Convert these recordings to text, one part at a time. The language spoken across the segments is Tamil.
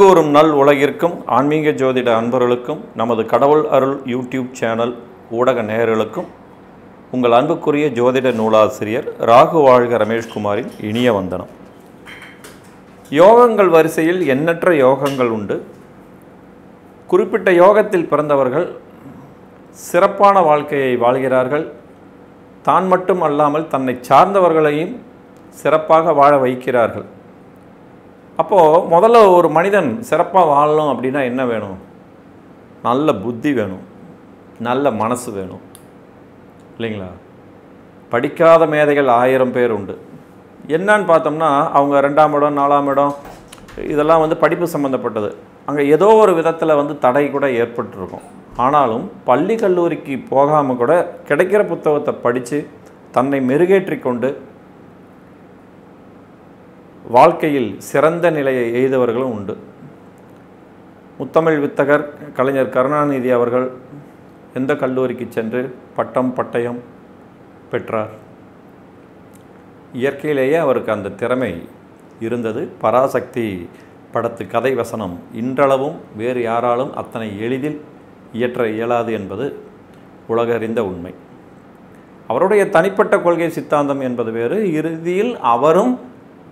கூறும் நல் உலகிற்கும் ஆன்மீக ஜோதிட அன்பர்களுக்கும் நமது கடவுள் அருள் யூடியூப் சேனல் ஊடக நேயர்களுக்கும் உங்கள் அன்புக்குரிய ஜோதிட நூலாசிரியர் ராகு வாழ்க ரமேஷ்குமாரின் இனிய வந்தனம் யோகங்கள் வரிசையில் எண்ணற்ற யோகங்கள் உண்டு குறிப்பிட்ட யோகத்தில் பிறந்தவர்கள் சிறப்பான வாழ்க்கையை வாழ்கிறார்கள் தான் மட்டும் அல்லாமல் தன்னை சார்ந்தவர்களையும் சிறப்பாக வாழ வைக்கிறார்கள் அப்போது முதல்ல ஒரு மனிதன் சிறப்பாக வாழணும் அப்படின்னா என்ன வேணும் நல்ல புத்தி வேணும் நல்ல மனசு வேணும் இல்லைங்களா படிக்காத மேதைகள் ஆயிரம் பேர் உண்டு என்னன்னு பார்த்தோம்னா அவங்க ரெண்டாம் இடம் நாலாம் இடம் இதெல்லாம் வந்து படிப்பு சம்மந்தப்பட்டது அங்கே ஏதோ ஒரு விதத்தில் வந்து தடை கூட ஏற்பட்டுருக்கும் ஆனாலும் பள்ளி கல்லூரிக்கு போகாமல் கூட கிடைக்கிற புத்தகத்தை படித்து தன்னை மெருகேற்றி கொண்டு வாழ்க்கையில் சிறந்த நிலையை எய்தவர்களும் உண்டு முத்தமிழ் வித்தகர் கலைஞர் கருணாநிதி அவர்கள் எந்த கல்லூரிக்கு சென்று பட்டம் பட்டயம் பெற்றார் இயற்கையிலேயே அவருக்கு அந்த திறமை இருந்தது பராசக்தி படத்து கதை வசனம் இன்றளவும் வேறு யாராலும் அத்தனை எளிதில் இயற்ற இயலாது என்பது உலகறிந்த உண்மை அவருடைய தனிப்பட்ட கொள்கை சித்தாந்தம் என்பது வேறு இறுதியில் அவரும்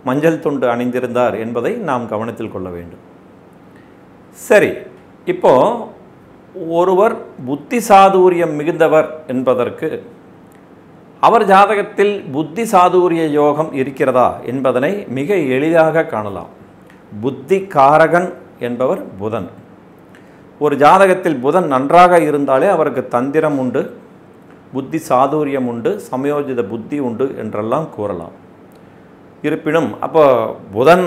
மஞ்சள் துண்டு அணிந்திருந்தார் என்பதை நாம் கவனத்தில் கொள்ள வேண்டும் சரி இப்போ ஒருவர் புத்தி சாதுரியம் மிகுந்தவர் என்பதற்கு அவர் ஜாதகத்தில் புத்தி சாதுரிய யோகம் இருக்கிறதா என்பதனை மிக எளிதாக காணலாம் புத்தி காரகன் என்பவர் புதன் ஒரு ஜாதகத்தில் புதன் நன்றாக இருந்தாலே அவருக்கு தந்திரம் உண்டு புத்தி சாதுரியம் உண்டு சமயோஜித புத்தி உண்டு என்றெல்லாம் கூறலாம் இருப்பினும் அப்போ புதன்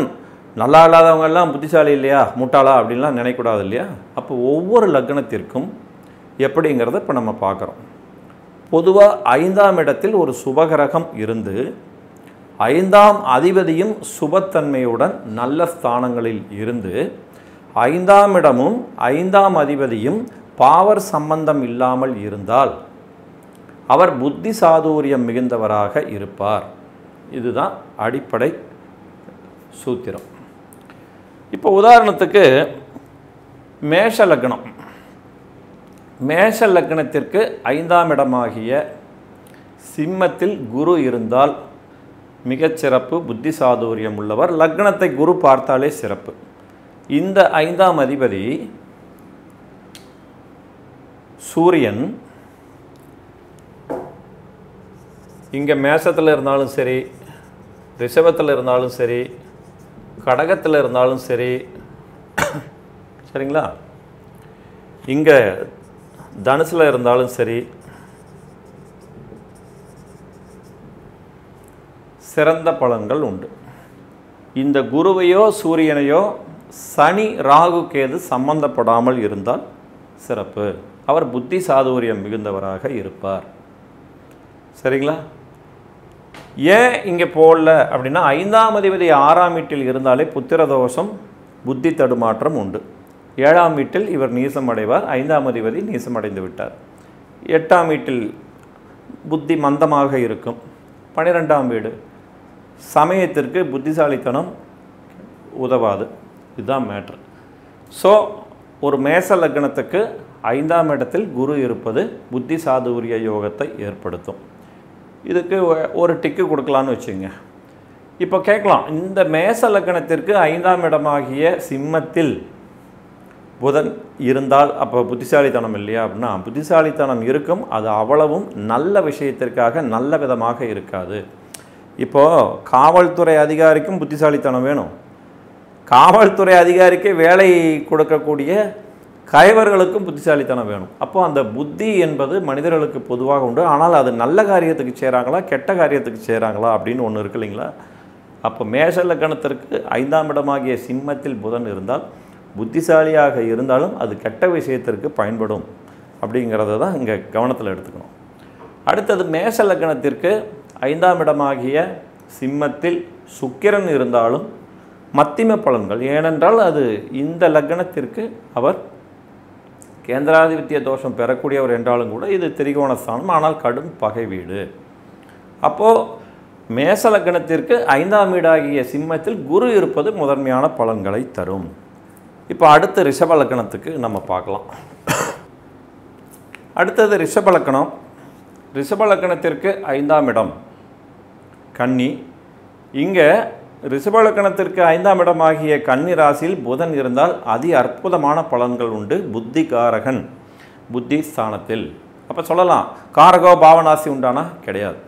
நல்லா இல்லாதவங்கெல்லாம் புத்திசாலி இல்லையா முட்டாளா அப்படின்லாம் நினைக்கூடாது இல்லையா அப்போ ஒவ்வொரு லக்னத்திற்கும் எப்படிங்கிறத இப்போ நம்ம பார்க்குறோம் பொதுவாக ஐந்தாம் இடத்தில் ஒரு சுபகிரகம் இருந்து ஐந்தாம் அதிபதியும் சுபத்தன்மையுடன் நல்ல ஸ்தானங்களில் இருந்து ஐந்தாம் இடமும் ஐந்தாம் அதிபதியும் பாவர் சம்பந்தம் இல்லாமல் இருந்தால் அவர் புத்தி சாதுரியம் மிகுந்தவராக இருப்பார் இதுதான் அடிப்படை சூத்திரம் இப்போ உதாரணத்துக்கு மேஷ லக்னம் மேஷ லக்னத்திற்கு ஐந்தாம் இடமாகிய சிம்மத்தில் குரு இருந்தால் மிகச்சிறப்பு புத்தி சாதுரியம் உள்ளவர் லக்னத்தை குரு பார்த்தாலே சிறப்பு இந்த ஐந்தாம் அதிபதி சூரியன் இங்கே மேஷத்தில் இருந்தாலும் சரி ரிஷபத்தில் இருந்தாலும் சரி கடகத்தில் இருந்தாலும் சரி சரிங்களா இங்கே தனுசில் இருந்தாலும் சரி சிறந்த பலன்கள் உண்டு இந்த குருவையோ சூரியனையோ சனி ராகு கேது சம்பந்தப்படாமல் இருந்தால் சிறப்பு அவர் புத்தி சாதுரியம் மிகுந்தவராக இருப்பார் சரிங்களா ஏன் இங்கே போடல அப்படின்னா ஐந்தாம் அதிபதி ஆறாம் வீட்டில் இருந்தாலே புத்திரதோஷம் புத்தி தடுமாற்றம் உண்டு ஏழாம் வீட்டில் இவர் நீசம் அடைவார் ஐந்தாம் அதிபதி நீசம் அடைந்து விட்டார் எட்டாம் வீட்டில் புத்தி மந்தமாக இருக்கும் பன்னிரெண்டாம் வீடு சமயத்திற்கு புத்திசாலித்தனம் உதவாது இதுதான் மேட்ரு ஸோ ஒரு மேச லக்னத்துக்கு ஐந்தாம் இடத்தில் குரு இருப்பது புத்தி சாதுரிய யோகத்தை ஏற்படுத்தும் இதுக்கு ஒரு டிக்கு கொடுக்கலான்னு வச்சுங்க இப்போ கேட்கலாம் இந்த மேச லக்கணத்திற்கு ஐந்தாம் இடமாகிய சிம்மத்தில் புதன் இருந்தால் அப்போ புத்திசாலித்தனம் இல்லையா அப்படின்னா புத்திசாலித்தனம் இருக்கும் அது அவ்வளவும் நல்ல விஷயத்திற்காக நல்ல விதமாக இருக்காது இப்போது காவல்துறை அதிகாரிக்கும் புத்திசாலித்தனம் வேணும் காவல்துறை அதிகாரிக்கு வேலை கொடுக்கக்கூடிய கயவர்களுக்கும் புத்திசாலித்தனம் வேணும் அப்போ அந்த புத்தி என்பது மனிதர்களுக்கு பொதுவாக உண்டு ஆனால் அது நல்ல காரியத்துக்கு செய்கிறாங்களா கெட்ட காரியத்துக்கு செய்கிறாங்களா அப்படின்னு ஒன்று இருக்கு இல்லைங்களா அப்போ மேஷ லக்கணத்திற்கு ஐந்தாம் இடமாகிய சிம்மத்தில் புதன் இருந்தால் புத்திசாலியாக இருந்தாலும் அது கெட்ட விஷயத்திற்கு பயன்படும் அப்படிங்கிறத தான் இங்கே கவனத்தில் எடுத்துக்கணும் அடுத்தது மேஷ லக்கணத்திற்கு ஐந்தாம் இடமாகிய சிம்மத்தில் சுக்கிரன் இருந்தாலும் மத்திம பலன்கள் ஏனென்றால் அது இந்த லக்கணத்திற்கு அவர் கேந்திராதிபத்திய தோஷம் பெறக்கூடியவர் என்றாலும் கூட இது திரிகோணஸ்தானம் ஆனால் கடும் பகை வீடு அப்போது மேசலக்கணத்திற்கு ஐந்தாம் வீடாகிய சிம்மத்தில் குரு இருப்பது முதன்மையான பலன்களை தரும் இப்போ அடுத்து ரிஷபலக்கணத்துக்கு நம்ம பார்க்கலாம் அடுத்தது ரிஷபலக்கணம் ரிஷபலக்கணத்திற்கு ஐந்தாம் இடம் கன்னி இங்கே ரிஷபலக்கணத்திற்கு ஐந்தாம் இடமாகிய கன்னி ராசியில் புதன் இருந்தால் அதி அற்புதமான பலன்கள் உண்டு புத்தி காரகன் புத்தி ஸ்தானத்தில் அப்போ சொல்லலாம் காரகோ பாவனாசி உண்டானா கிடையாது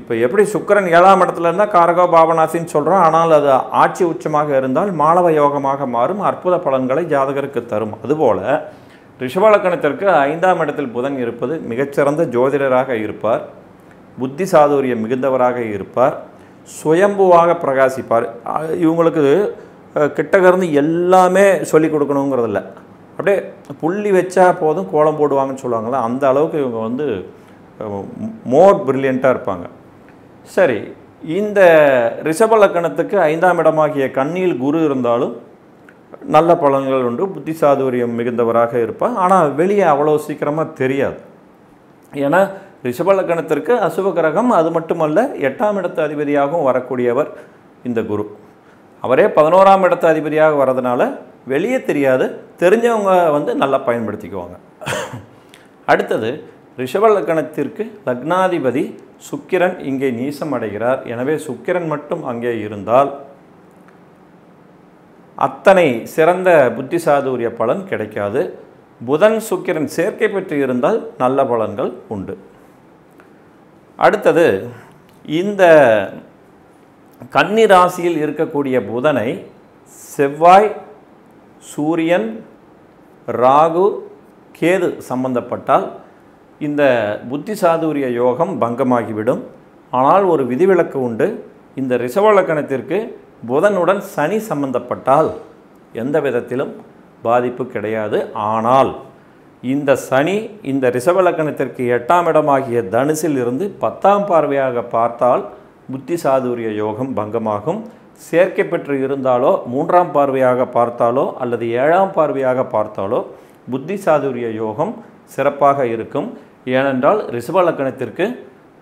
இப்போ எப்படி சுக்கரன் ஏழாம் இடத்துல இருந்தால் காரகோ பாவனாசின்னு சொல்கிறோம் ஆனால் அது ஆட்சி உச்சமாக இருந்தால் மாலவ யோகமாக மாறும் அற்புத பலன்களை ஜாதகருக்கு தரும் அதுபோல் ரிஷபலக்கணத்திற்கு ஐந்தாம் இடத்தில் புதன் இருப்பது மிகச்சிறந்த ஜோதிடராக இருப்பார் புத்தி சாதுரியம் மிகுந்தவராக இருப்பார் சுயம்புவாக பிரகாசிப்பார் இவங்களுக்கு கிட்டக்கருந்து எல்லாமே சொல்லி கொடுக்கணுங்கிறதில்ல அப்படியே புள்ளி வச்சா போதும் கோலம் போடுவாங்கன்னு சொல்லுவாங்களே அந்த அளவுக்கு இவங்க வந்து மோர் பிரில்லியண்ட்டாக இருப்பாங்க சரி இந்த ரிஷப லக்கணத்துக்கு ஐந்தாம் இடமாகிய கண்ணியில் குரு இருந்தாலும் நல்ல பலன்கள் உண்டு புத்தி சாதுரியம் மிகுந்தவராக இருப்பார் ஆனால் வெளியே அவ்வளோ சீக்கிரமாக தெரியாது ஏன்னா ரிஷபலக்கணத்திற்கு அசுப கிரகம் அது மட்டுமல்ல எட்டாம் இடத்து அதிபதியாகவும் வரக்கூடியவர் இந்த குரு அவரே பதினோராம் இடத்து அதிபதியாக வரதுனால வெளியே தெரியாது தெரிஞ்சவங்க வந்து நல்லா பயன்படுத்திக்குவாங்க அடுத்தது ரிஷபலக்கணத்திற்கு லக்னாதிபதி சுக்கிரன் இங்கே நீசம் அடைகிறார் எனவே சுக்கிரன் மட்டும் அங்கே இருந்தால் அத்தனை சிறந்த புத்தி சாதுரிய பலன் கிடைக்காது புதன் சுக்கிரன் சேர்க்கை பெற்று இருந்தால் நல்ல பலன்கள் உண்டு அடுத்தது இந்த கன்னி ராசியில் இருக்கக்கூடிய புதனை செவ்வாய் சூரியன் ராகு கேது சம்பந்தப்பட்டால் இந்த புத்தி சாதுரிய யோகம் பங்கமாகிவிடும் ஆனால் ஒரு விதிவிலக்கு உண்டு இந்த ரிசவலக்கணத்திற்கு புதனுடன் சனி சம்பந்தப்பட்டால் எந்த விதத்திலும் பாதிப்பு கிடையாது ஆனால் இந்த சனி இந்த ரிஷபலக்கணத்திற்கு எட்டாம் இடமாகிய தனுசில் இருந்து பத்தாம் பார்வையாக பார்த்தால் புத்தி சாதுரிய யோகம் பங்கமாகும் சேர்க்கை பெற்று இருந்தாலோ மூன்றாம் பார்வையாக பார்த்தாலோ அல்லது ஏழாம் பார்வையாக பார்த்தாலோ புத்தி சாதுரிய யோகம் சிறப்பாக இருக்கும் ஏனென்றால் ரிஷபலக்கணத்திற்கு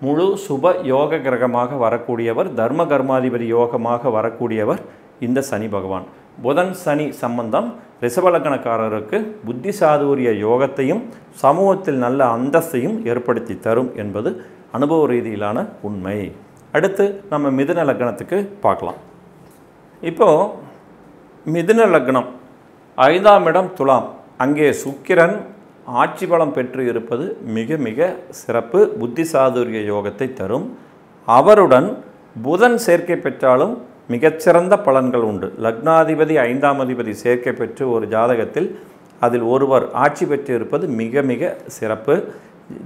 முழு சுப யோக கிரகமாக வரக்கூடியவர் தர்ம கர்மாதிபதி யோகமாக வரக்கூடியவர் இந்த சனி பகவான் புதன் சனி சம்பந்தம் ரிசவலக்கணக்காரருக்கு புத்தி சாதுரிய யோகத்தையும் சமூகத்தில் நல்ல அந்தஸ்தையும் ஏற்படுத்தி தரும் என்பது அனுபவ ரீதியிலான உண்மை அடுத்து நம்ம மிதுன லக்னத்துக்கு பார்க்கலாம் இப்போது மிதுன லக்னம் ஐந்தாம் இடம் துலாம் அங்கே சுக்கிரன் ஆட்சி பலம் பெற்று இருப்பது மிக மிக சிறப்பு புத்தி சாதுரிய யோகத்தை தரும் அவருடன் புதன் சேர்க்கை பெற்றாலும் மிகச்சிறந்த பலன்கள் உண்டு லக்னாதிபதி ஐந்தாம் அதிபதி சேர்க்கை பெற்று ஒரு ஜாதகத்தில் அதில் ஒருவர் ஆட்சி பெற்று இருப்பது மிக மிக சிறப்பு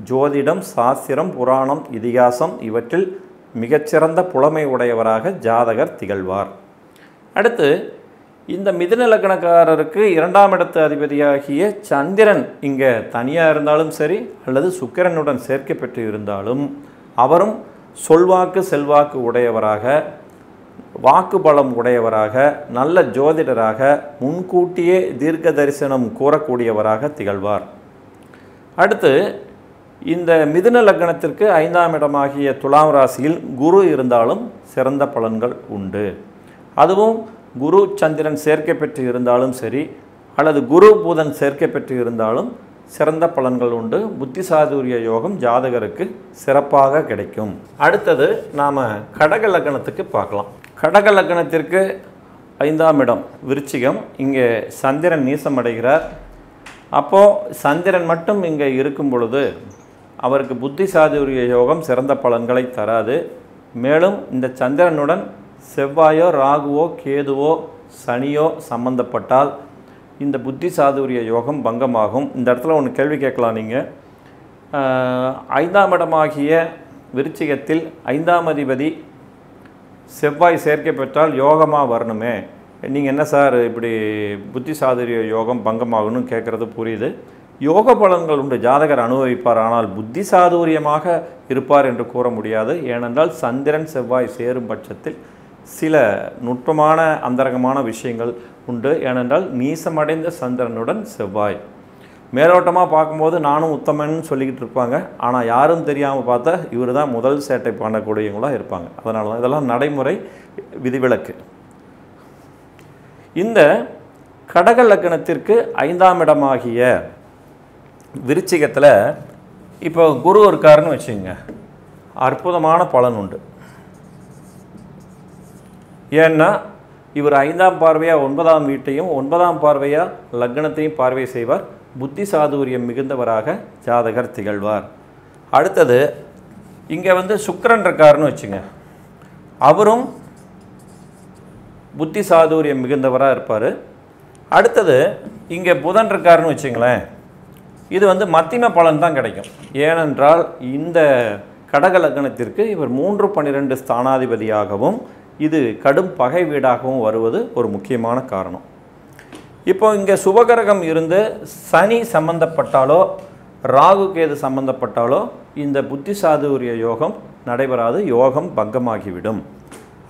ஜோதிடம் சாஸ்திரம் புராணம் இதிகாசம் இவற்றில் மிகச்சிறந்த புலமை உடையவராக ஜாதகர் திகழ்வார் அடுத்து இந்த மிதுன லக்னக்காரருக்கு இரண்டாம் இடத்து அதிபதியாகிய சந்திரன் இங்கே தனியாக இருந்தாலும் சரி அல்லது சுக்கிரனுடன் சேர்க்கை பெற்று இருந்தாலும் அவரும் சொல்வாக்கு செல்வாக்கு உடையவராக வாக்கு பலம் உடையவராக நல்ல ஜோதிடராக முன்கூட்டியே தீர்க்க தரிசனம் கூறக்கூடியவராக திகழ்வார் அடுத்து இந்த மிதுன லக்னத்திற்கு ஐந்தாம் இடமாகிய துலாம் ராசியில் குரு இருந்தாலும் சிறந்த பலன்கள் உண்டு அதுவும் குரு சந்திரன் சேர்க்கை பெற்று இருந்தாலும் சரி அல்லது குரு பூதன் சேர்க்கை பெற்று இருந்தாலும் சிறந்த பலன்கள் உண்டு புத்தி சாதுரிய யோகம் ஜாதகருக்கு சிறப்பாக கிடைக்கும் அடுத்தது நாம் கடக லக்னத்துக்கு பார்க்கலாம் கடக லக்னத்திற்கு ஐந்தாம் இடம் விருச்சிகம் இங்கே சந்திரன் நீசம் அடைகிறார் அப்போது சந்திரன் மட்டும் இங்கே இருக்கும் பொழுது அவருக்கு புத்தி சாதுரிய யோகம் சிறந்த பலன்களை தராது மேலும் இந்த சந்திரனுடன் செவ்வாயோ ராகுவோ கேதுவோ சனியோ சம்பந்தப்பட்டால் இந்த புத்தி சாதுரிய யோகம் பங்கமாகும் இந்த இடத்துல ஒன்று கேள்வி கேட்கலாம் நீங்கள் ஐந்தாம் இடமாகிய விருச்சிகத்தில் ஐந்தாம் அதிபதி செவ்வாய் சேர்க்கை பெற்றால் யோகமாக வரணுமே நீங்கள் என்ன சார் இப்படி புத்தி சாதுரிய யோகம் பங்கமாகணும்னு கேட்குறது புரியுது யோக பலன்கள் உண்டு ஜாதகர் அனுபவிப்பார் ஆனால் புத்தி சாதுரியமாக இருப்பார் என்று கூற முடியாது ஏனென்றால் சந்திரன் செவ்வாய் சேரும் பட்சத்தில் சில நுட்பமான அந்தரகமான விஷயங்கள் உண்டு ஏனென்றால் நீசமடைந்த சந்திரனுடன் செவ்வாய் மேலோட்டமாக பார்க்கும்போது நானும் உத்தமன்னு சொல்லிக்கிட்டு இருப்பாங்க ஆனால் யாரும் தெரியாமல் பார்த்தா இவர் தான் முதல் சேட்டை பண்ணக்கூடியவங்களாக இருப்பாங்க அதனால தான் இதெல்லாம் நடைமுறை விதிவிலக்கு இந்த கடக லக்கணத்திற்கு ஐந்தாம் இடமாகிய விருச்சிகத்தில் இப்போ குரு இருக்காருன்னு வச்சுங்க அற்புதமான பலன் உண்டு ஏன்னா இவர் ஐந்தாம் பார்வையாக ஒன்பதாம் வீட்டையும் ஒன்பதாம் பார்வையாக லக்னத்தையும் பார்வை செய்வார் புத்தி சாதுரியம் மிகுந்தவராக ஜாதகர் திகழ்வார் அடுத்தது இங்கே வந்து சுக்கரன் இருக்காருன்னு வச்சுங்க அவரும் புத்தி சாதுரியம் மிகுந்தவராக இருப்பார் அடுத்தது இங்கே புதன் இருக்காருன்னு வச்சுங்களேன் இது வந்து மத்திம பலன் தான் கிடைக்கும் ஏனென்றால் இந்த கடக லக்னத்திற்கு இவர் மூன்று பன்னிரெண்டு ஸ்தானாதிபதியாகவும் இது கடும் பகை வீடாகவும் வருவது ஒரு முக்கியமான காரணம் இப்போ இங்கே சுபகரகம் இருந்து சனி சம்பந்தப்பட்டாலோ ராகு கேது சம்பந்தப்பட்டாலோ இந்த புத்தி சாதுரிய யோகம் நடைபெறாது யோகம் பங்கமாகிவிடும்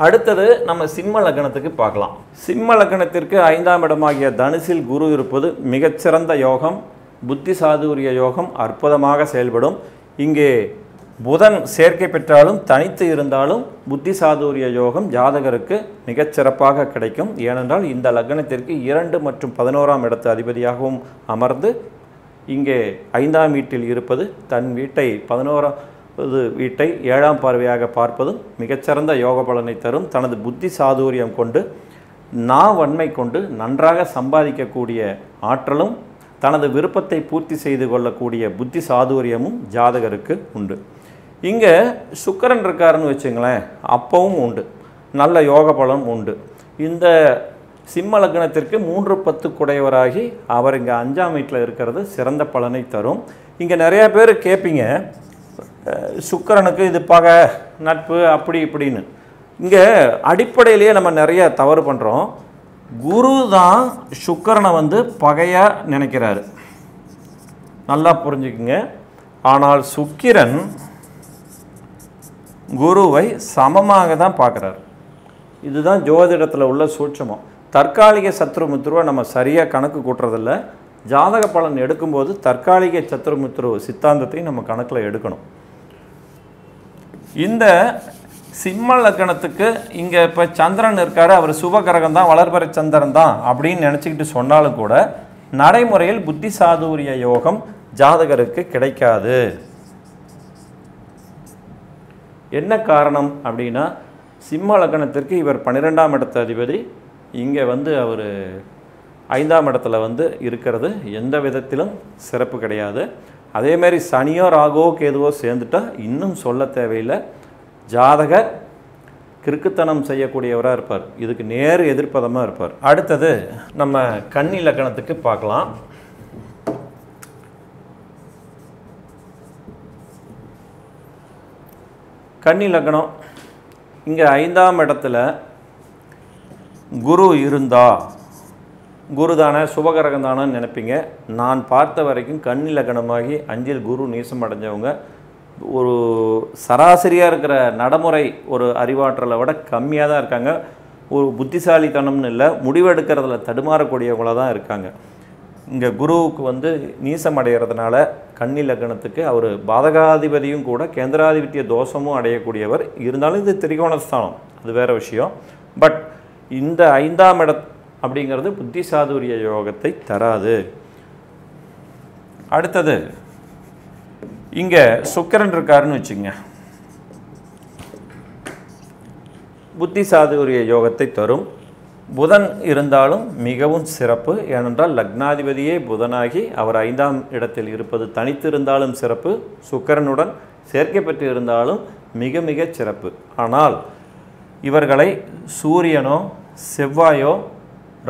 அடுத்தது நம்ம சிம்ம லக்னத்துக்கு பார்க்கலாம் சிம்ம லக்னத்திற்கு ஐந்தாம் இடமாகிய தனுசில் குரு இருப்பது மிகச்சிறந்த யோகம் புத்தி சாதுரிய யோகம் அற்புதமாக செயல்படும் இங்கே புதன் சேர்க்கை பெற்றாலும் தனித்து இருந்தாலும் புத்தி சாதுரிய யோகம் ஜாதகருக்கு மிகச்சிறப்பாக கிடைக்கும் ஏனென்றால் இந்த லக்னத்திற்கு இரண்டு மற்றும் பதினோராம் இடத்து அதிபதியாகவும் அமர்ந்து இங்கே ஐந்தாம் வீட்டில் இருப்பது தன் வீட்டை பதினோராம் வீட்டை ஏழாம் பார்வையாக பார்ப்பதும் மிகச்சிறந்த யோக பலனை தரும் தனது புத்தி சாதுரியம் கொண்டு நாவன்மை வன்மை கொண்டு நன்றாக சம்பாதிக்கக்கூடிய ஆற்றலும் தனது விருப்பத்தை பூர்த்தி செய்து கொள்ளக்கூடிய புத்தி சாதுரியமும் ஜாதகருக்கு உண்டு இங்கே சுக்கரன் இருக்காருன்னு வச்சுங்களேன் அப்பவும் உண்டு நல்ல யோக பலம் உண்டு இந்த சிம்ம லக்னத்திற்கு மூன்று பத்து குடையவராகி அவர் இங்கே அஞ்சாம் வீட்டில் இருக்கிறது சிறந்த பலனை தரும் இங்கே நிறையா பேர் கேட்பீங்க சுக்கரனுக்கு இது பகை நட்பு அப்படி இப்படின்னு இங்கே அடிப்படையிலேயே நம்ம நிறைய தவறு பண்ணுறோம் குரு தான் சுக்கரனை வந்து பகையாக நினைக்கிறாரு நல்லா புரிஞ்சுக்குங்க ஆனால் சுக்கிரன் குருவை சமமாக தான் பார்க்குறாரு இதுதான் ஜோதிடத்தில் உள்ள சூட்சமம் தற்காலிக சத்ரு நம்ம சரியாக கணக்கு கூட்டுறதில்ல ஜாதக பலன் எடுக்கும்போது தற்காலிக சத்ரு சித்தாந்தத்தையும் நம்ம கணக்கில் எடுக்கணும் இந்த சிம்ம லக்கணத்துக்கு இங்கே இப்போ சந்திரன் இருக்கார் அவர் சுபகரகம் தான் வளர்பெற சந்திரன் தான் அப்படின்னு நினச்சிக்கிட்டு சொன்னாலும் கூட நடைமுறையில் புத்தி சாதுரிய யோகம் ஜாதகருக்கு கிடைக்காது என்ன காரணம் அப்படின்னா சிம்ம லக்னத்திற்கு இவர் பன்னிரெண்டாம் இடத்த அதிபதி இங்கே வந்து அவர் ஐந்தாம் இடத்துல வந்து இருக்கிறது எந்த விதத்திலும் சிறப்பு கிடையாது அதேமாரி சனியோ ராகோ கேதுவோ சேர்ந்துட்டால் இன்னும் சொல்ல தேவையில்லை ஜாதக கிறுக்குத்தனம் செய்யக்கூடியவராக இருப்பார் இதுக்கு நேர் எதிர்ப்பதமாக இருப்பார் அடுத்தது நம்ம கன்னி லக்கணத்துக்கு பார்க்கலாம் கன்னி லக்னம் இங்கே ஐந்தாம் இடத்துல குரு இருந்தா குரு தானே சுபகரகம் தானேன்னு நினைப்பீங்க நான் பார்த்த வரைக்கும் கன்னி லக்னமாகி அஞ்சில் குரு நீசம் அடைஞ்சவங்க ஒரு சராசரியாக இருக்கிற நடைமுறை ஒரு அறிவாற்றலை விட கம்மியாக தான் இருக்காங்க ஒரு புத்திசாலித்தனம்னு இல்லை முடிவெடுக்கிறதுல தடுமாறக்கூடியவங்களாக தான் இருக்காங்க இங்கே குருவுக்கு வந்து நீசம் அடைகிறதுனால கன்னி லக்னத்துக்கு அவர் பாதகாதிபதியும் கூட கேந்திராதிபத்திய தோஷமும் அடையக்கூடியவர் இருந்தாலும் இது திரிகோணஸ்தானம் அது வேறு விஷயம் பட் இந்த ஐந்தாம் இட அப்படிங்கிறது புத்தி சாதுரிய யோகத்தை தராது அடுத்தது இங்கே சுக்கரன் இருக்காருன்னு வச்சுங்க புத்தி சாதுரிய யோகத்தை தரும் புதன் இருந்தாலும் மிகவும் சிறப்பு ஏனென்றால் லக்னாதிபதியே புதனாகி அவர் ஐந்தாம் இடத்தில் இருப்பது தனித்திருந்தாலும் சிறப்பு சுக்கரனுடன் சேர்க்கை பெற்று இருந்தாலும் மிக மிக சிறப்பு ஆனால் இவர்களை சூரியனோ செவ்வாயோ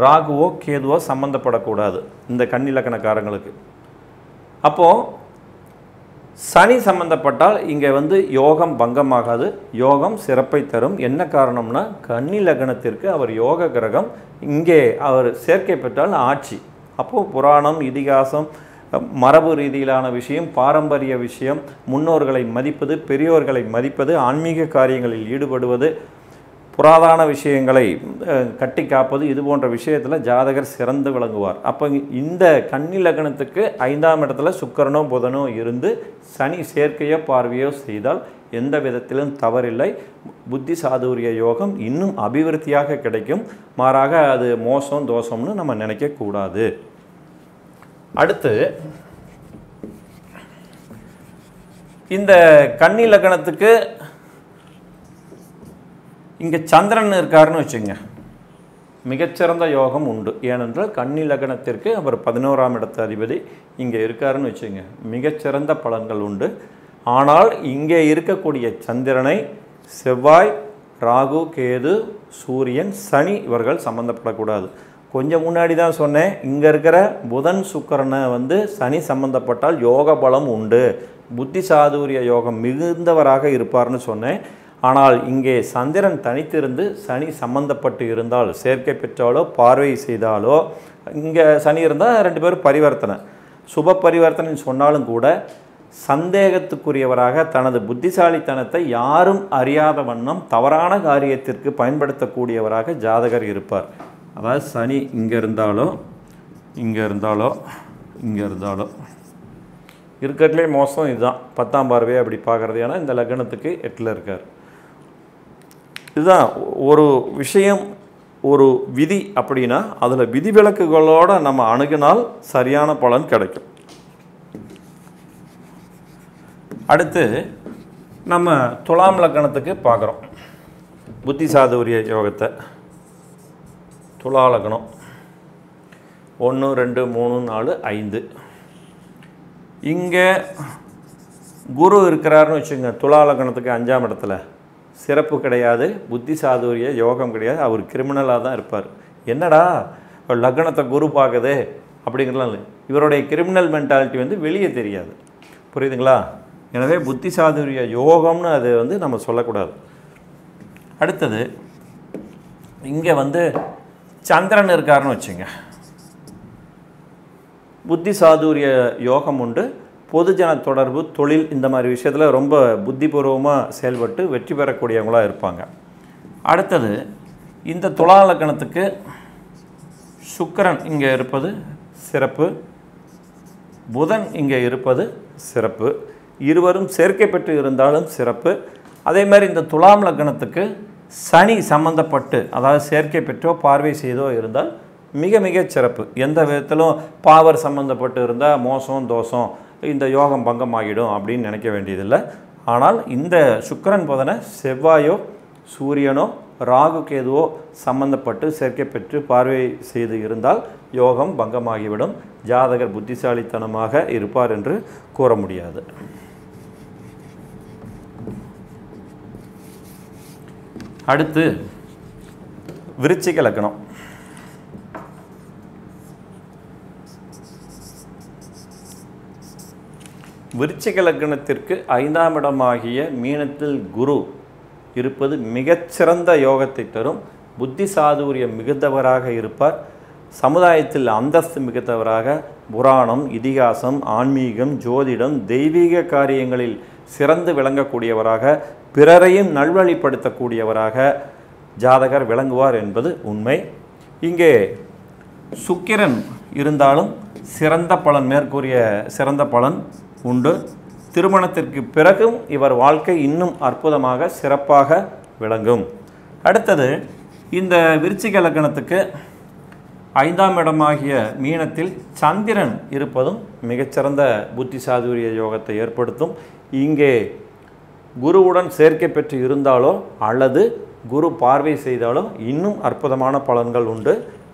ராகுவோ கேதுவோ சம்மந்தப்படக்கூடாது இந்த கண்ணிலக்கணக்காரங்களுக்கு அப்போது சனி சம்மந்தப்பட்டால் இங்கே வந்து யோகம் பங்கமாகாது யோகம் சிறப்பை தரும் என்ன காரணம்னா கன்னி லக்னத்திற்கு அவர் யோக கிரகம் இங்கே அவர் சேர்க்கை பெற்றால் ஆட்சி அப்போது புராணம் இதிகாசம் மரபு ரீதியிலான விஷயம் பாரம்பரிய விஷயம் முன்னோர்களை மதிப்பது பெரியோர்களை மதிப்பது ஆன்மீக காரியங்களில் ஈடுபடுவது புராதான விஷயங்களை கட்டி காப்பது இது போன்ற விஷயத்தில் ஜாதகர் சிறந்து விளங்குவார் அப்போ இந்த கன்னி லக்னத்துக்கு ஐந்தாம் இடத்துல சுக்கரனோ புதனோ இருந்து சனி சேர்க்கையோ பார்வையோ செய்தால் எந்த விதத்திலும் தவறில்லை புத்தி சாதுரிய யோகம் இன்னும் அபிவிருத்தியாக கிடைக்கும் மாறாக அது மோசம் தோஷம்னு நம்ம நினைக்கக்கூடாது அடுத்து இந்த கன்னி லக்னத்துக்கு இங்கே சந்திரன் இருக்காருன்னு வச்சுங்க மிகச்சிறந்த யோகம் உண்டு ஏனென்றால் கன்னி லக்னத்திற்கு அவர் பதினோராம் இடத்த அதிபதி இங்கே இருக்காருன்னு வச்சுங்க மிகச்சிறந்த பலன்கள் உண்டு ஆனால் இங்கே இருக்கக்கூடிய சந்திரனை செவ்வாய் ராகு கேது சூரியன் சனி இவர்கள் சம்மந்தப்படக்கூடாது கொஞ்சம் முன்னாடி தான் சொன்னேன் இங்கே இருக்கிற புதன் சுக்கரனை வந்து சனி சம்மந்தப்பட்டால் யோக பலம் உண்டு புத்தி சாதுரிய யோகம் மிகுந்தவராக இருப்பார்னு சொன்னேன் ஆனால் இங்கே சந்திரன் தனித்திருந்து சனி சம்பந்தப்பட்டு இருந்தால் சேர்க்கை பெற்றாலோ பார்வை செய்தாலோ இங்கே சனி இருந்தால் ரெண்டு பேரும் பரிவர்த்தனை சுப பரிவர்த்தனைன்னு சொன்னாலும் கூட சந்தேகத்துக்குரியவராக தனது புத்திசாலித்தனத்தை யாரும் அறியாத வண்ணம் தவறான காரியத்திற்கு பயன்படுத்தக்கூடியவராக ஜாதகர் இருப்பார் அதாவது சனி இங்கே இருந்தாலோ இங்கே இருந்தாலோ இங்கே இருந்தாலோ இருக்கிறதுலே மோசம் இதுதான் பத்தாம் பார்வையை அப்படி பார்க்குறது ஏன்னா இந்த லக்னத்துக்கு எட்டில் இருக்கார் இதுதான் ஒரு விஷயம் ஒரு விதி அப்படின்னா அதில் விதிவிலக்குகளோடு நம்ம அணுகினால் சரியான பலன் கிடைக்கும் அடுத்து நம்ம துலாம் லக்கணத்துக்கு பார்க்குறோம் புத்தி சாதுரிய யோகத்தை துலா லக்கணம் ஒன்று ரெண்டு மூணு நாலு ஐந்து இங்கே குரு இருக்கிறாருன்னு வச்சுங்க துலா லக்கணத்துக்கு அஞ்சாம் இடத்துல சிறப்பு கிடையாது புத்தி சாதுரிய யோகம் கிடையாது அவர் கிரிமினலாக தான் இருப்பார் என்னடா லக்னத்தை குரு பார்க்குது அப்படிங்கிறலாம் இவருடைய கிரிமினல் மென்டாலிட்டி வந்து வெளியே தெரியாது புரியுதுங்களா எனவே புத்தி சாதுரிய யோகம்னு அது வந்து நம்ம சொல்லக்கூடாது அடுத்தது இங்கே வந்து சந்திரன் இருக்காருன்னு வச்சுங்க புத்தி சாதுரிய யோகம் உண்டு பொதுஜன தொடர்பு தொழில் இந்த மாதிரி விஷயத்தில் ரொம்ப புத்திபூர்வமாக செயல்பட்டு வெற்றி பெறக்கூடியவங்களாக இருப்பாங்க அடுத்தது இந்த துலா லக்கணத்துக்கு சுக்கரன் இங்கே இருப்பது சிறப்பு புதன் இங்கே இருப்பது சிறப்பு இருவரும் சேர்க்கை பெற்று இருந்தாலும் சிறப்பு அதே மாதிரி இந்த துலாம் லக்னத்துக்கு சனி சம்மந்தப்பட்டு அதாவது செயற்கை பெற்றோ பார்வை செய்தோ இருந்தால் மிக மிக சிறப்பு எந்த விதத்திலும் பாவர் சம்மந்தப்பட்டு இருந்தால் மோசம் தோஷம் இந்த யோகம் பங்கமாகிடும் அப்படின்னு நினைக்க வேண்டியதில்லை ஆனால் இந்த சுக்கரன் போதனை செவ்வாயோ சூரியனோ ராகு கேதுவோ சம்பந்தப்பட்டு சேர்க்கை பெற்று பார்வை செய்து இருந்தால் யோகம் பங்கமாகிவிடும் ஜாதகர் புத்திசாலித்தனமாக இருப்பார் என்று கூற முடியாது அடுத்து விருச்சிக லக்கணம் விருச்சிக லக்னத்திற்கு ஐந்தாம் இடமாகிய மீனத்தில் குரு இருப்பது மிகச்சிறந்த யோகத்தை தரும் புத்தி சாதுரியம் மிகுந்தவராக இருப்பார் சமுதாயத்தில் அந்தஸ்து மிகுந்தவராக புராணம் இதிகாசம் ஆன்மீகம் ஜோதிடம் தெய்வீக காரியங்களில் சிறந்து விளங்கக்கூடியவராக பிறரையும் நல்வழிப்படுத்தக்கூடியவராக ஜாதகர் விளங்குவார் என்பது உண்மை இங்கே சுக்கிரன் இருந்தாலும் சிறந்த பலன் மேற்கூறிய சிறந்த பலன் உண்டு திருமணத்திற்கு பிறகும் இவர் வாழ்க்கை இன்னும் அற்புதமாக சிறப்பாக விளங்கும் அடுத்தது இந்த விருச்சிக லக்கணத்துக்கு ஐந்தாம் இடமாகிய மீனத்தில் சந்திரன் இருப்பதும் மிகச்சிறந்த புத்தி சாதுரிய யோகத்தை ஏற்படுத்தும் இங்கே குருவுடன் சேர்க்கை பெற்று இருந்தாலோ அல்லது குரு பார்வை செய்தாலும் இன்னும் அற்புதமான பலன்கள் உண்டு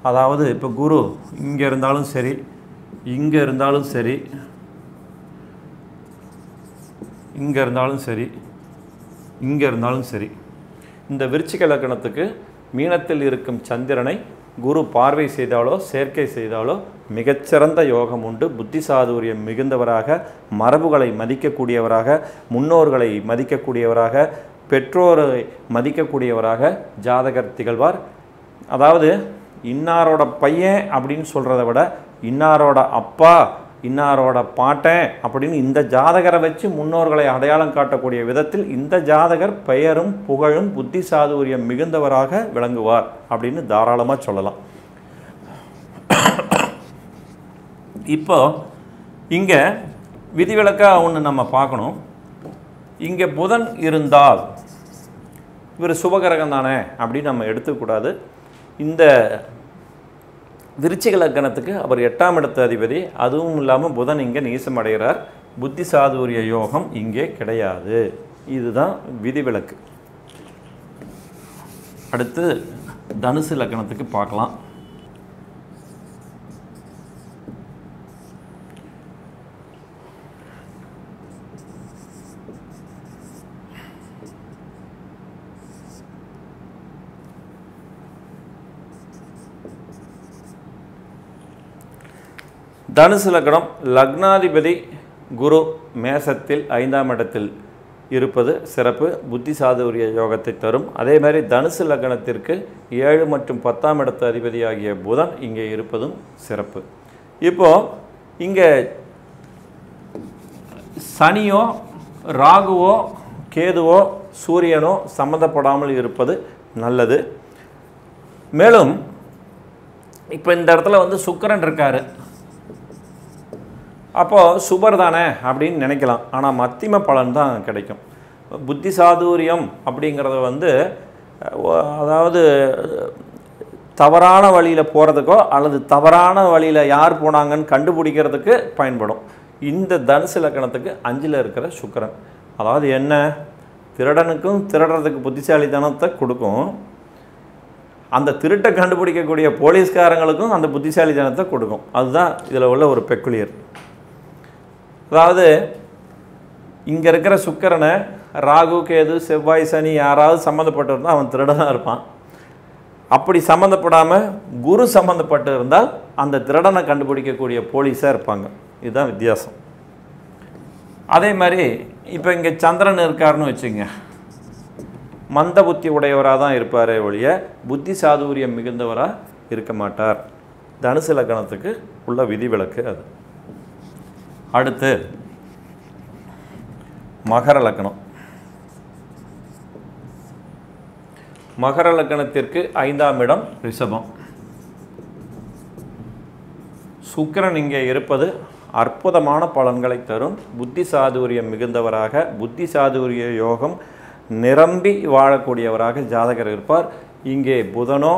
அதாவது இப்போ குரு இங்கே இருந்தாலும் சரி இங்கே இருந்தாலும் சரி இங்கே இருந்தாலும் சரி இங்கே இருந்தாலும் சரி இந்த விருச்சிக லக்கணத்துக்கு மீனத்தில் இருக்கும் சந்திரனை குரு பார்வை செய்தாலோ சேர்க்கை செய்தாலோ மிகச்சிறந்த யோகம் உண்டு புத்தி சாதுரியம் மிகுந்தவராக மரபுகளை மதிக்கக்கூடியவராக முன்னோர்களை மதிக்கக்கூடியவராக பெற்றோரை மதிக்கக்கூடியவராக ஜாதகர் திகழ்வார் அதாவது இன்னாரோட பையன் அப்படின்னு சொல்கிறத விட இன்னாரோட அப்பா இன்னாரோட பாட்டேன் அப்படின்னு இந்த ஜாதகரை வச்சு முன்னோர்களை அடையாளம் காட்டக்கூடிய விதத்தில் இந்த ஜாதகர் பெயரும் புகழும் புத்தி சாதுரியம் மிகுந்தவராக விளங்குவார் அப்படின்னு தாராளமாக சொல்லலாம் இப்போ இங்கே விதிவிலக்காக ஒன்று நம்ம பார்க்கணும் இங்கே புதன் இருந்தால் இவர் சுபகிரகம் தானே அப்படின்னு நம்ம எடுத்துக்கூடாது இந்த விருச்சிக லக்கணத்துக்கு அவர் எட்டாம் இடத்த அதிபதி அதுவும் இல்லாமல் புதன் இங்கே நீசம் அடைகிறார் புத்தி சாதுரிய யோகம் இங்கே கிடையாது இதுதான் விதிவிலக்கு அடுத்து தனுசு லக்கணத்துக்கு பார்க்கலாம் தனுசு லக்னம் லக்னாதிபதி குரு மேசத்தில் ஐந்தாம் இடத்தில் இருப்பது சிறப்பு புத்தி சாதுரிய யோகத்தை தரும் அதே மாதிரி தனுசு லக்னத்திற்கு ஏழு மற்றும் பத்தாம் இடத்து அதிபதியாகிய புதன் இங்கே இருப்பதும் சிறப்பு இப்போது இங்கே சனியோ ராகுவோ கேதுவோ சூரியனோ சம்மந்தப்படாமல் இருப்பது நல்லது மேலும் இப்போ இந்த இடத்துல வந்து சுக்கரன் இருக்கார் அப்போது சுபர் தானே அப்படின்னு நினைக்கலாம் ஆனால் மத்திம பலன் தான் கிடைக்கும் புத்தி சாதுரியம் அப்படிங்கிறத வந்து அதாவது தவறான வழியில் போகிறதுக்கோ அல்லது தவறான வழியில் யார் போனாங்கன்னு கண்டுபிடிக்கிறதுக்கு பயன்படும் இந்த தனுசு லக்கணத்துக்கு அஞ்சில் இருக்கிற சுக்கரன் அதாவது என்ன திருடனுக்கும் திருடுறதுக்கு புத்திசாலித்தனத்தை கொடுக்கும் அந்த திருட்டை கண்டுபிடிக்கக்கூடிய போலீஸ்காரங்களுக்கும் அந்த புத்திசாலித்தனத்தை கொடுக்கும் அதுதான் இதில் உள்ள ஒரு பெக்குலியர் அதாவது இங்கே இருக்கிற சுக்கரனை ராகு கேது செவ்வாய் சனி யாராவது சம்மந்தப்பட்டிருந்தால் அவன் திருடனாக இருப்பான் அப்படி சம்மந்தப்படாமல் குரு சம்மந்தப்பட்டு இருந்தால் அந்த திருடனை கண்டுபிடிக்கக்கூடிய போலீஸாக இருப்பாங்க இதுதான் வித்தியாசம் அதே மாதிரி இப்போ இங்கே சந்திரன் இருக்காருன்னு வச்சுங்க மந்த புத்தி உடையவராக தான் இருப்பார் ஒழிய புத்தி சாதுரியம் மிகுந்தவராக இருக்க மாட்டார் தனுசு லக்கணத்துக்கு உள்ள விதிவிலக்கு அது அடுத்து மகர லக்கணம் மகர லக்கணத்திற்கு ஐந்தாம் இடம் ரிஷபம் சுக்கிரன் இங்கே இருப்பது அற்புதமான பலன்களை தரும் புத்தி சாதுரியம் மிகுந்தவராக புத்தி சாதுரிய யோகம் நிரம்பி வாழக்கூடியவராக ஜாதகர் இருப்பார் இங்கே புதனோ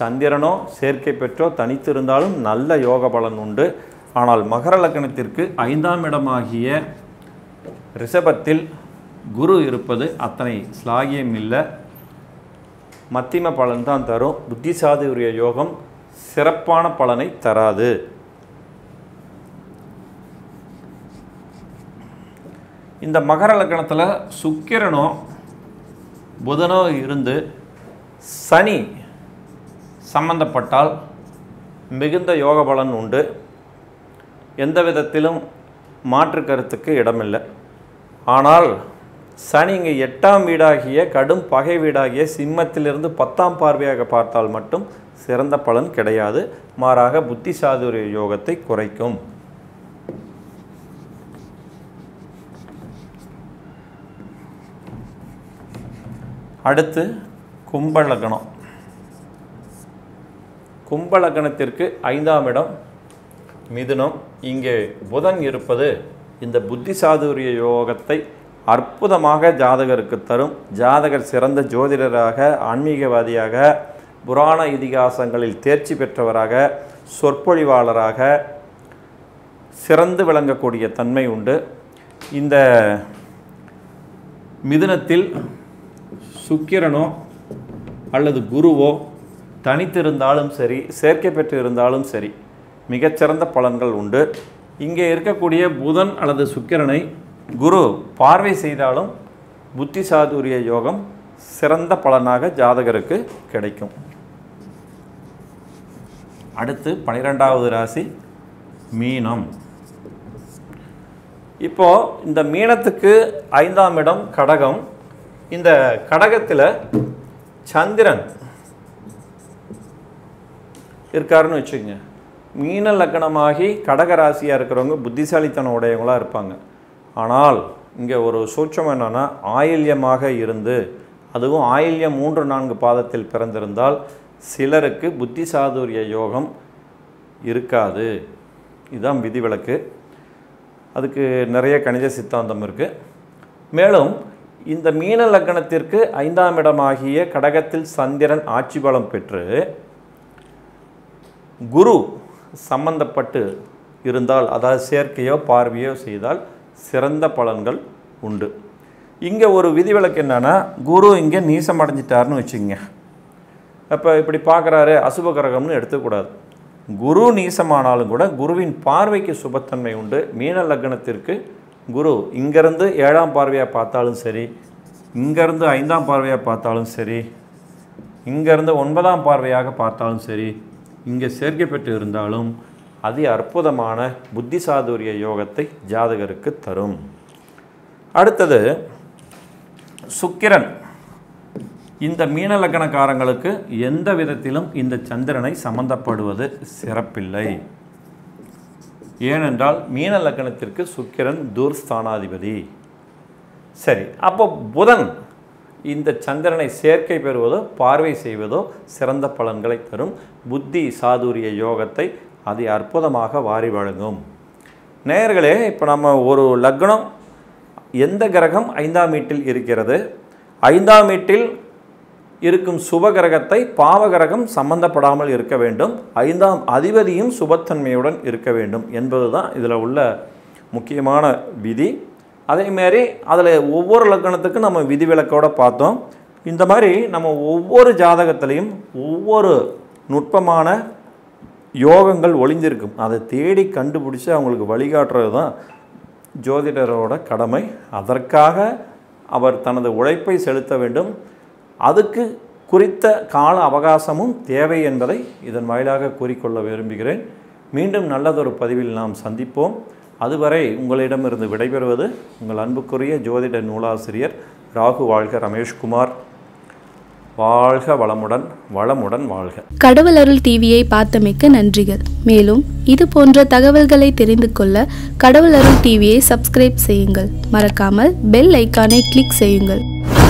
சந்திரனோ சேர்க்கை பெற்றோ தனித்திருந்தாலும் நல்ல யோக பலன் உண்டு ஆனால் மகர லக்கணத்திற்கு ஐந்தாம் இடமாகிய ரிஷபத்தில் குரு இருப்பது அத்தனை ஸ்லாகியம் இல்லை மத்திம பலன் தான் தரும் புத்திசாதியுரிய யோகம் சிறப்பான பலனை தராது இந்த மகர லக்கணத்தில் சுக்கிரனோ புதனோ இருந்து சனி சம்பந்தப்பட்டால் மிகுந்த யோக பலன் உண்டு எந்த விதத்திலும் மாற்று கருத்துக்கு இடமில்லை ஆனால் சனி இங்கே எட்டாம் வீடாகிய கடும் பகை வீடாகிய சிம்மத்திலிருந்து பத்தாம் பார்வையாக பார்த்தால் மட்டும் சிறந்த பலன் கிடையாது மாறாக புத்தி சாதுரிய யோகத்தை குறைக்கும் அடுத்து கும்பலக்கணம் கும்பலக்கணத்திற்கு ஐந்தாம் இடம் மிதுனம் இங்கே புதன் இருப்பது இந்த புத்தி சாதுரிய யோகத்தை அற்புதமாக ஜாதகருக்கு தரும் ஜாதகர் சிறந்த ஜோதிடராக ஆன்மீகவாதியாக புராண இதிகாசங்களில் தேர்ச்சி பெற்றவராக சொற்பொழிவாளராக சிறந்து விளங்கக்கூடிய தன்மை உண்டு இந்த மிதுனத்தில் சுக்கிரனோ அல்லது குருவோ தனித்திருந்தாலும் சரி சேர்க்கை பெற்று இருந்தாலும் சரி மிகச்சிறந்த பலன்கள் உண்டு இங்கே இருக்கக்கூடிய புதன் அல்லது சுக்கிரனை குரு பார்வை செய்தாலும் புத்தி சாதுரிய யோகம் சிறந்த பலனாக ஜாதகருக்கு கிடைக்கும் அடுத்து பனிரெண்டாவது ராசி மீனம் இப்போது இந்த மீனத்துக்கு ஐந்தாம் இடம் கடகம் இந்த கடகத்தில் சந்திரன் இருக்காருன்னு வச்சுக்கோங்க மீன லக்கணமாகி கடகராசியாக இருக்கிறவங்க புத்திசாலித்தனம் உடையவங்களாக இருப்பாங்க ஆனால் இங்கே ஒரு சூட்சம் என்னென்னா ஆயில்யமாக இருந்து அதுவும் ஆயில்யம் மூன்று நான்கு பாதத்தில் பிறந்திருந்தால் சிலருக்கு புத்தி சாதுரிய யோகம் இருக்காது இதுதான் விதிவிலக்கு அதுக்கு நிறைய கணித சித்தாந்தம் இருக்குது மேலும் இந்த மீன லக்னத்திற்கு ஐந்தாம் இடமாகிய கடகத்தில் சந்திரன் ஆட்சி பலம் பெற்று குரு சம்பந்தப்பட்டு இருந்தால் அதாவது சேர்க்கையோ பார்வையோ செய்தால் சிறந்த பலன்கள் உண்டு இங்கே ஒரு விதிவிலக்கு என்னென்னா குரு இங்கே நீசம் அடைஞ்சிட்டாருன்னு அப்போ இப்படி பார்க்குறாரு அசுப கிரகம்னு எடுத்துக்கூடாது குரு நீசமானாலும் கூட குருவின் பார்வைக்கு சுபத்தன்மை உண்டு மீன லக்னத்திற்கு குரு இங்கேருந்து ஏழாம் பார்வையாக பார்த்தாலும் சரி இங்கேருந்து ஐந்தாம் பார்வையாக பார்த்தாலும் சரி இங்கேருந்து ஒன்பதாம் பார்வையாக பார்த்தாலும் சரி இங்கே சேர்க்கை பெற்று இருந்தாலும் அதி அற்புதமான புத்தி சாதுரிய யோகத்தை ஜாதகருக்கு தரும் அடுத்தது சுக்கிரன் இந்த மீன லக்கணக்காரங்களுக்கு எந்த விதத்திலும் இந்த சந்திரனை சம்பந்தப்படுவது சிறப்பில்லை ஏனென்றால் மீன லக்கணத்திற்கு சுக்கிரன் தூர்ஸ்தானாதிபதி சரி அப்போ புதன் இந்த சந்திரனை சேர்க்கை பெறுவதோ பார்வை செய்வதோ சிறந்த பலன்களை தரும் புத்தி சாதுரிய யோகத்தை அது அற்புதமாக வாரி வழங்கும் நேயர்களே இப்போ நம்ம ஒரு லக்னம் எந்த கிரகம் ஐந்தாம் வீட்டில் இருக்கிறது ஐந்தாம் வீட்டில் இருக்கும் சுப கிரகத்தை பாவ கிரகம் சம்பந்தப்படாமல் இருக்க வேண்டும் ஐந்தாம் அதிபதியும் சுபத்தன்மையுடன் இருக்க வேண்டும் என்பது தான் இதில் உள்ள முக்கியமான விதி அதேமாரி அதில் ஒவ்வொரு லக்கணத்துக்கும் நம்ம விதிவிலக்கோடு பார்த்தோம் இந்த மாதிரி நம்ம ஒவ்வொரு ஜாதகத்துலேயும் ஒவ்வொரு நுட்பமான யோகங்கள் ஒளிஞ்சிருக்கும் அதை தேடி கண்டுபிடிச்சி அவங்களுக்கு வழிகாட்டுறது தான் ஜோதிடரோட கடமை அதற்காக அவர் தனது உழைப்பை செலுத்த வேண்டும் அதுக்கு குறித்த கால அவகாசமும் தேவை என்பதை இதன் வாயிலாக கூறிக்கொள்ள விரும்புகிறேன் மீண்டும் நல்லதொரு பதிவில் நாம் சந்திப்போம் அதுவரை உங்களிடமிருந்து விடைபெறுவது உங்கள் அன்புக்குரிய ஜோதிட நூலாசிரியர் ராகு வாழ்க ரமேஷ்குமார் வாழ்க வளமுடன் வளமுடன் வாழ்க கடவுள் அருள் டிவியை பார்த்தமைக்கு நன்றிகள் மேலும் இது போன்ற தகவல்களை தெரிந்து கொள்ள கடவுள் அருள் டிவியை சப்ஸ்கிரைப் செய்யுங்கள் மறக்காமல் பெல் ஐக்கானை கிளிக் செய்யுங்கள்